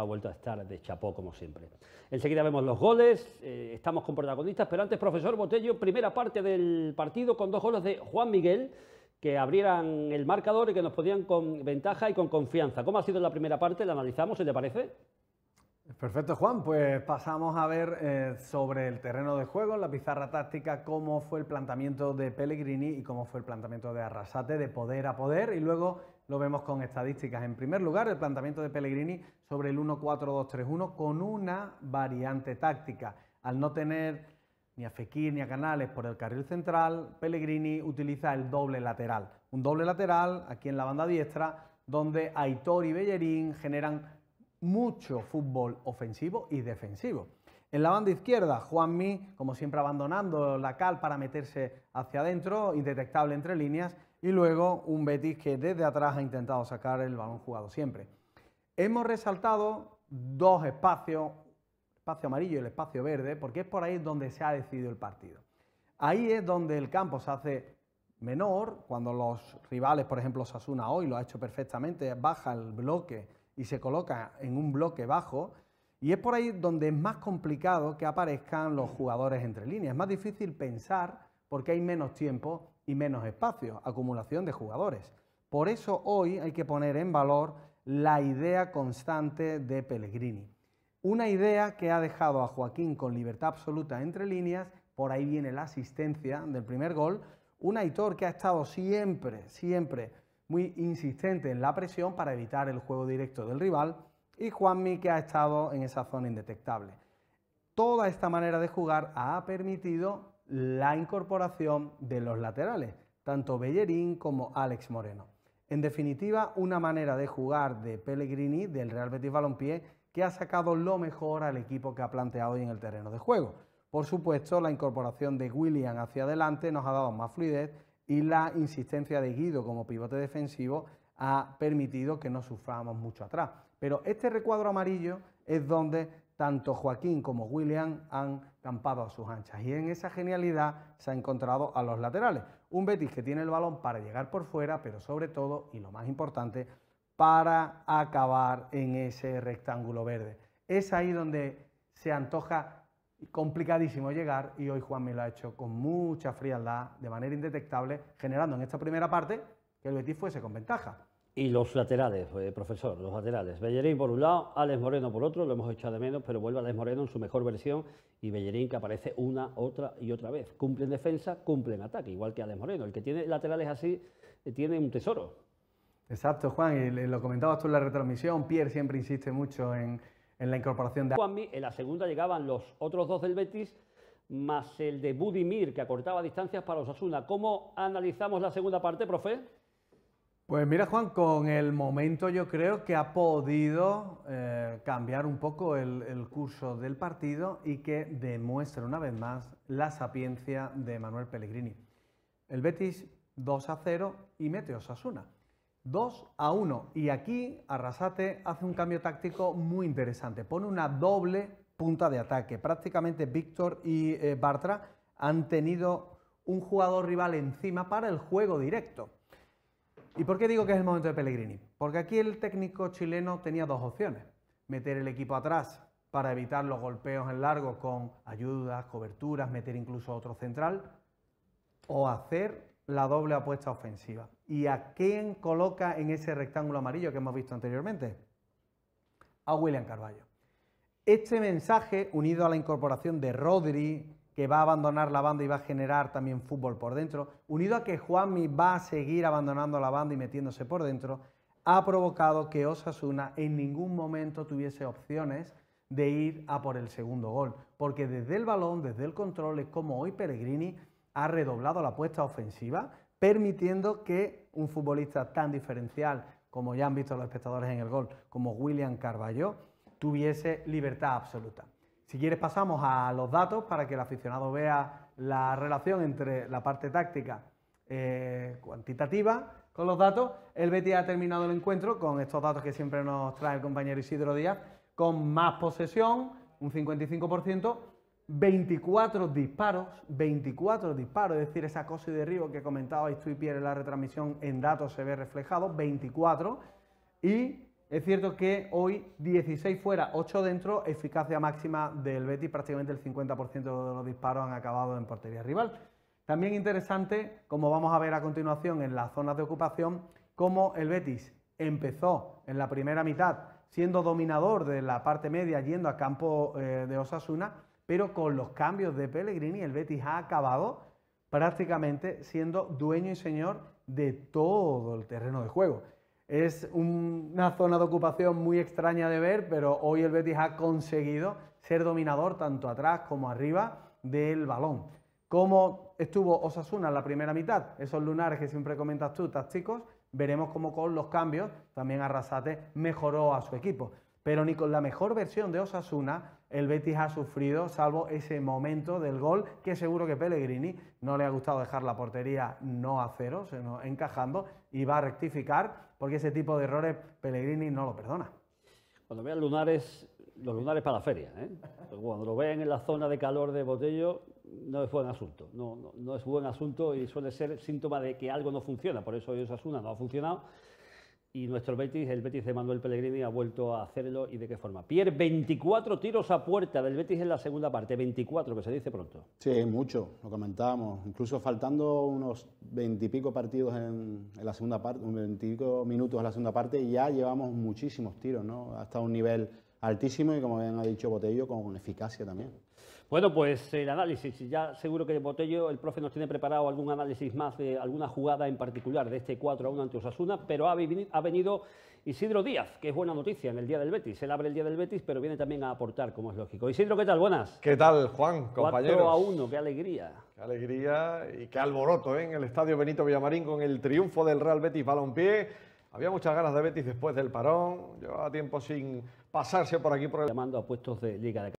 ha vuelto a estar de chapó como siempre. Enseguida vemos los goles, eh, estamos con protagonistas, pero antes, profesor Botello, primera parte del partido con dos goles de Juan Miguel que abrieran el marcador y que nos podían con ventaja y con confianza. ¿Cómo ha sido la primera parte? ¿La analizamos, ¿se te parece? Perfecto, Juan. Pues pasamos a ver eh, sobre el terreno de juego, la pizarra táctica, cómo fue el planteamiento de Pellegrini y cómo fue el planteamiento de Arrasate de poder a poder y luego lo vemos con estadísticas. En primer lugar, el planteamiento de Pellegrini sobre el 1-4-2-3-1 con una variante táctica. Al no tener ni a Fekir ni a Canales por el carril central, Pellegrini utiliza el doble lateral. Un doble lateral aquí en la banda diestra, donde Aitor y Bellerín generan mucho fútbol ofensivo y defensivo. En la banda izquierda, Juanmi, como siempre, abandonando la cal para meterse hacia adentro, indetectable entre líneas, y luego un Betis que desde atrás ha intentado sacar el balón jugado siempre. Hemos resaltado dos espacios, el espacio amarillo y el espacio verde, porque es por ahí donde se ha decidido el partido. Ahí es donde el campo se hace menor, cuando los rivales, por ejemplo, Sasuna hoy lo ha hecho perfectamente, baja el bloque y se coloca en un bloque bajo, y es por ahí donde es más complicado que aparezcan los jugadores entre líneas. Es más difícil pensar porque hay menos tiempo y menos espacio, acumulación de jugadores. Por eso hoy hay que poner en valor la idea constante de Pellegrini. Una idea que ha dejado a Joaquín con libertad absoluta entre líneas, por ahí viene la asistencia del primer gol, un Aitor que ha estado siempre, siempre muy insistente en la presión para evitar el juego directo del rival y Juanmi que ha estado en esa zona indetectable. Toda esta manera de jugar ha permitido la incorporación de los laterales, tanto Bellerín como Alex Moreno. En definitiva, una manera de jugar de Pellegrini del Real Betis Balompié que ha sacado lo mejor al equipo que ha planteado hoy en el terreno de juego. Por supuesto, la incorporación de William hacia adelante nos ha dado más fluidez y la insistencia de Guido como pivote defensivo ha permitido que no suframos mucho atrás. Pero este recuadro amarillo es donde tanto Joaquín como William han campado a sus anchas y en esa genialidad se ha encontrado a los laterales. Un Betis que tiene el balón para llegar por fuera, pero sobre todo, y lo más importante, para acabar en ese rectángulo verde. Es ahí donde se antoja complicadísimo llegar y hoy Juan me lo ha hecho con mucha frialdad, de manera indetectable, generando en esta primera parte que el Betis fuese con ventaja. Y los laterales, eh, profesor, los laterales. Bellerín por un lado, Alex Moreno por otro, lo hemos echado de menos, pero vuelve Alex Moreno en su mejor versión y Bellerín que aparece una, otra y otra vez. Cumplen defensa, cumplen ataque, igual que Alex Moreno. El que tiene laterales así eh, tiene un tesoro. Exacto, Juan, y lo comentabas tú en la retransmisión, Pierre siempre insiste mucho en, en la incorporación de... Juanmi, en la segunda llegaban los otros dos del Betis, más el de Budimir, que acortaba distancias para Osasuna. ¿Cómo analizamos la segunda parte, profe? Pues mira Juan, con el momento yo creo que ha podido eh, cambiar un poco el, curso del partido y que demuestra una vez más la sapiencia de Manuel Pellegrini. El Betis 2 a 0 y mete Osasuna. 2 a 1 y aquí Arrasate hace un cambio táctico muy interesante. Pone una doble punta de ataque. Prácticamente Víctor y eh, Bartra han tenido un jugador rival encima para el juego directo ¿Y por qué digo que es el momento de Pellegrini? Porque aquí el técnico chileno tenía dos opciones. Meter el equipo atrás para evitar los golpeos en largo con ayudas, coberturas, meter incluso otro central, o hacer la doble apuesta ofensiva. ¿Y a quién coloca en ese rectángulo amarillo que hemos visto anteriormente? A William Carballo. Este mensaje, unido a la incorporación de Rodri, que va a abandonar la banda y va a generar también fútbol por dentro, unido a que Juanmi va a seguir abandonando la banda y metiéndose por dentro, ha provocado que Osasuna en ningún momento tuviese opciones de ir a por el segundo gol, porque desde el balón, desde el control, es como hoy Pellegrini ha redoblado la apuesta ofensiva, permitiendo que un futbolista tan diferencial, como ya han visto los espectadores en el gol, como William Carballo, tuviese libertad absoluta. Si quieres pasamos a los datos para que el aficionado vea la relación entre la parte táctica eh, cuantitativa con los datos. El Betis ha terminado el encuentro con estos datos que siempre nos trae el compañero Isidro Díaz, con más posesión, un 55%, 24 disparos, 24 disparos, es decir, esa cosa y derribo que comentaba y y Pierre en la retransmisión en datos se ve reflejado, 24, y es cierto que hoy 16 fuera, 8 dentro, eficacia máxima del Betis, prácticamente el 50% de los disparos han acabado en portería rival. También interesante, como vamos a ver a continuación en las zonas de ocupación, cómo el Betis empezó en la primera mitad siendo dominador de la parte media yendo a campo eh, de Osasuna, pero con los cambios de Pellegrini el Betis ha acabado prácticamente siendo dueño y señor de todo el terreno de juego. Es una zona de ocupación muy extraña de ver, pero hoy el Betis ha conseguido ser dominador tanto atrás como arriba del balón. Como estuvo Osasuna en la primera mitad, esos lunares que siempre comentas tú, tácticos, veremos cómo con los cambios también Arrasate mejoró a su equipo. Pero ni con la mejor versión de Osasuna el Betis ha sufrido, salvo ese momento del gol que seguro que Pellegrini no le ha gustado dejar la portería no a cero, sino encajando y va a rectificar porque ese tipo de errores Pellegrini no lo perdona. Cuando vean lunares, los lunares para la feria, ¿eh? cuando lo vean en la zona de calor de Botello, no es buen asunto, no, no es buen asunto y suele ser síntoma de que algo no funciona, por eso Osasuna no ha funcionado y nuestro Betis, el Betis de Manuel Pellegrini, ha vuelto a hacerlo y de qué forma. Pierre, 24 tiros a puerta del Betis en la segunda parte, 24, que se dice pronto. Sí, mucho, lo comentábamos. Incluso faltando unos 20 y pico partidos en, la segunda parte, 20 y minutos en la segunda parte, ya llevamos muchísimos tiros, ¿no? Hasta un nivel altísimo y, como bien ha dicho Botello, con eficacia también. Bueno, pues eh, el análisis. Ya seguro que Botello, el profe, nos tiene preparado algún análisis más de alguna jugada en particular de este 4 a 1 ante Osasuna, pero ha venido Isidro Díaz, que es buena noticia en el Día del Betis. Él abre el Día del Betis, pero viene también a aportar, como es lógico. Isidro, ¿qué tal? Buenas. ¿Qué tal, Juan? compañero? 4 a 1, qué alegría. Qué alegría y qué alboroto ¿eh? en el estadio Benito Villamarín con el triunfo del Real Betis Balompié. Había muchas ganas de Betis después del parón. Llevaba tiempo sin pasarse por aquí por el... Llamando a puestos de Liga de